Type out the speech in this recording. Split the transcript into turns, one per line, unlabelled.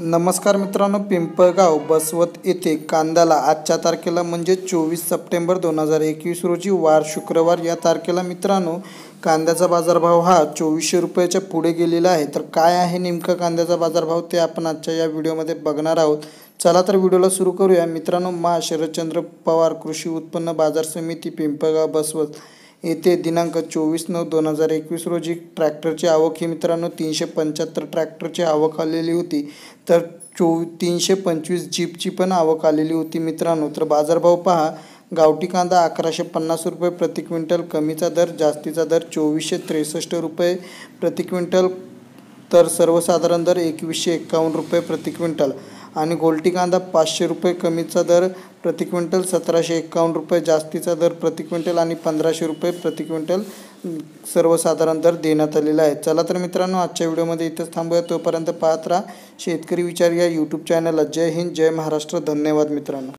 नमस्कार मित्रांनो पिंपळगाव बसवत येथे कांद्याला आजच्या तारखेला म्हणजे चोवीस सप्टेंबर दोन हजार एकवीस रोजी वार शुक्रवार या तारखेला मित्रांनो कांद्याचा बाजारभाव हा चोवीसशे रुपयाच्या पुढे गेलेला आहे तर काय आहे नेमका कांद्याचा बाजारभाव ते आपण आजच्या या व्हिडिओमध्ये बघणार आहोत चला तर व्हिडिओला सुरू करूया मित्रांनो मा शरदचंद्र पवार कृषी उत्पन्न बाजार समिती पिंपळगाव बसवत येथे दिनांक चोवीस नऊ दोन हजार एकवीस रोजी ट्रॅक्टरची आवक ही मित्रांनो तीनशे पंच्याहत्तर ट्रॅक्टरची आवक आलेली होती तर चो तीनशे पंचवीस जीपची पण आवक आलेली होती मित्रांनो तर बाजारभाव पहा गावठी कांदा अकराशे पन्नास रुपये प्रति क्विंटल कमीचा दर जास्तीचा दर चोवीसशे त्रेसष्ट रुपये प्रति क्विंटल तर सर्वसाधारण दर एकवीसशे एक्कावन्न रुपये प्रति क्विंटल आणि गोल्टी कांदा पाचशे रुपये कमीचा दर प्रति क्विंटल सतराशे एकावन्न रुपये जास्तीचा दर प्रति क्विंटल आणि पंधराशे रुपये प्रति क्विंटल सर्वसाधारण दर देण्यात आलेला आहे चला तर मित्रांनो आजच्या व्हिडिओमध्ये इथंच थांबूया तोपर्यंत पाहत राहा शेतकरी विचार या यूट्यूब चॅनलला जय हिंद जय महाराष्ट्र धन्यवाद मित्रांनो